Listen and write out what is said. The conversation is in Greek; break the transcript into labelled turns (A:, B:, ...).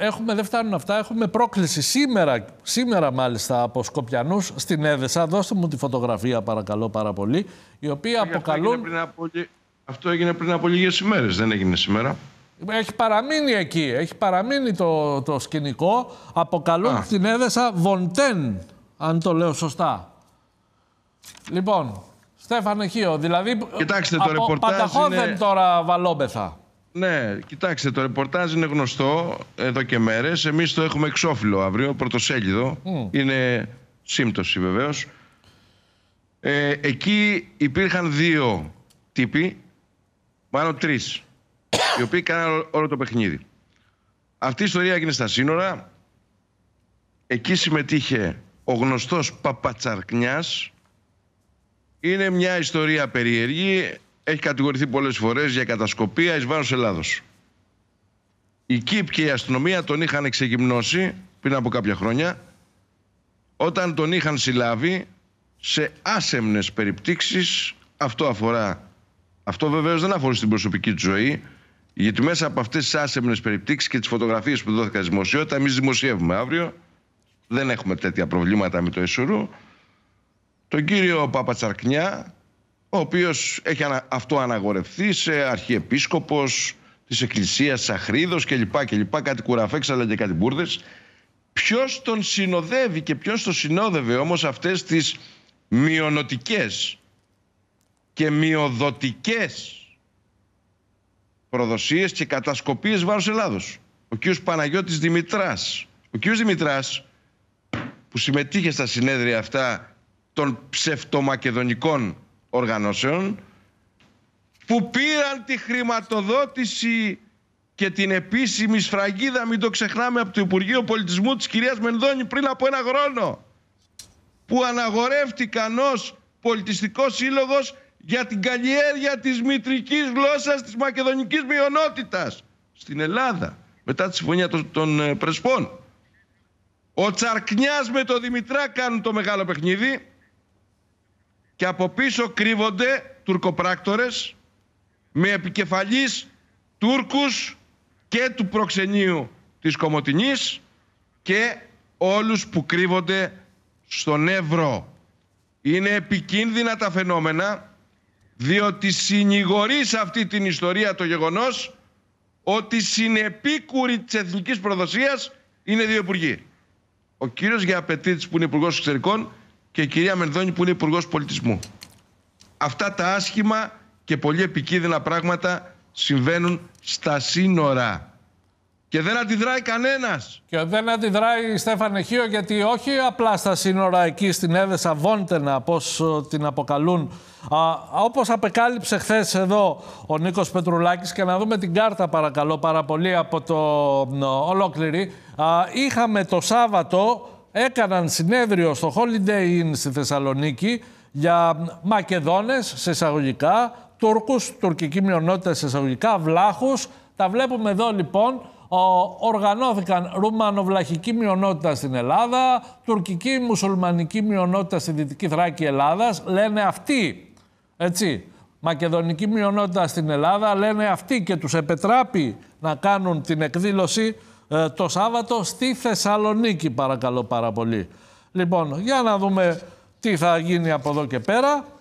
A: έχουμε, δεν φτάνουν αυτά. Έχουμε πρόκληση σήμερα, σήμερα μάλιστα από Σκοπιανούς στην Έδεσα. Δώστε μου τη φωτογραφία παρακαλώ πάρα πολύ. οποία αυτό αποκαλούν... Έγινε από... Αυτό έγινε πριν από λίγες ημέρες, δεν έγινε σήμερα. Έχει παραμείνει εκεί, έχει παραμείνει το, το σκηνικό. Αποκαλούν Α. την Έδεσα Βοντέν, αν το λέω σωστά. Λοιπόν, Στέφανε Χίο, δηλαδή Κοιτάξτε, το από είναι... τώρα βαλόμεθα.
B: Ναι, κοιτάξτε, το ρεπορτάζ είναι γνωστό εδώ και μέρες. Εμείς το έχουμε εξώφυλλο αύριο, πρωτοσέλιδο. Είναι σύμπτωση βεβαίως. Ε, εκεί υπήρχαν δύο τύποι, μάλλον τρεις, οι οποίοι κάναν όλο το παιχνίδι. Αυτή η ιστορία έγινε στα σύνορα. Εκεί συμμετείχε ο γνωστός Παπατσαρκνιάς. Είναι μια ιστορία περίεργη έχει κατηγορηθεί πολλές φορές για κατασκοπία εις βάρος Ελλάδος. Η ΚΥΠ και η αστυνομία τον είχαν εξεγυμνώσει πριν από κάποια χρόνια όταν τον είχαν συλλάβει σε άσεμνες περιπτύξεις. Αυτό αφορά, αυτό βεβαίως δεν αφορά στην προσωπική του ζωή γιατί μέσα από αυτές τις άσεμνες περιπτύξεις και τις φωτογραφίες που δόθηκαν στη δημοσιότητα εμείς δημοσιεύουμε αύριο δεν έχουμε τέτοια προβλήματα με το Ισουρού. Τον κύριο Παπατσαρκνιά ο οποίος έχει αυτό αναγορευθεί σε αρχιεπίσκοπος της Εκκλησίας Σαχρίδος και λοιπά, κάτι κουραφέξ και κάτι μπουρδες. Ποιος τον συνοδεύει και ποιος τον συνόδευε όμως αυτές τις μειονοτικές και μειοδοτικές προδοσίες και κατασκοπίες βάρος Ελλάδος. Ο κ. Παναγιώτης Δημητράς. Ο κ. Δημητράς που συμμετείχε στα συνέδρια αυτά των ψευτομακεδονικών οργανώσεων που πήραν τη χρηματοδότηση και την επίσημη σφραγίδα, μην το ξεχνάμε, από το Υπουργείο Πολιτισμού της κυρίας Μενδώνη πριν από ένα χρόνο, που αναγορεύτηκαν ως πολιτιστικός σύλλογος για την καλλιέργεια της μητρικής γλώσσας της μακεδονικής μειονότητας στην Ελλάδα, μετά τη συμφωνία των, των ε, Πρεσπών. Ο Τσαρκνιάς με το Δημητρά κάνουν το μεγάλο παιχνίδι, και από πίσω κρύβονται τουρκοπράκτορες με επικεφαλής Τούρκους και του προξενείου της Κομοτηνής και όλους που κρύβονται στον Εύρο. Είναι επικίνδυνα τα φαινόμενα διότι συνηγορείς σε αυτή την ιστορία το γεγονός ότι συνεπίκουροι της εθνικής προδοσίας είναι δύο υπουργοί. Ο κύριος Γιαπετήτης που είναι υπουργός Εξωτερικών και η κυρία Μενδώνη που είναι υπουργός πολιτισμού. Αυτά τα άσχημα και πολύ επικίνδυνα
A: πράγματα συμβαίνουν στα σύνορα. Και δεν αντιδράει κανένας. Και δεν αντιδράει, Στέφανε Χίο, γιατί όχι απλά στα σύνορα εκεί στην Έδεσα Βόντενα, πώς ε, την αποκαλούν. Όπως απεκάλυψε χθες εδώ ο Νίκος Πετρουλάκης, και να δούμε την κάρτα, παρακαλώ πάρα πολύ, από το ε, ολόκληρη. είχαμε το Σάββατο έκαναν συνέδριο στο Holiday Inn στη Θεσσαλονίκη για Μακεδόνες, σε εισαγωγικά, Τούρκους, τουρκική μειονότητα σε εισαγωγικά, Βλάχους. Τα βλέπουμε εδώ λοιπόν. Οργανώθηκαν ρουμανοβλαχική μειονότητα στην Ελλάδα, τουρκική μουσουλμανική μειονότητα στη Δυτική Θράκη Ελλάδας. Λένε αυτοί, έτσι, μακεδονική μειονότητα στην Ελλάδα, λένε αυτοί και τους επετράπει να κάνουν την εκδήλωση ε, το Σάββατο στη Θεσσαλονίκη παρακαλώ πάρα πολύ. Λοιπόν, για να δούμε τι θα γίνει από εδώ και πέρα.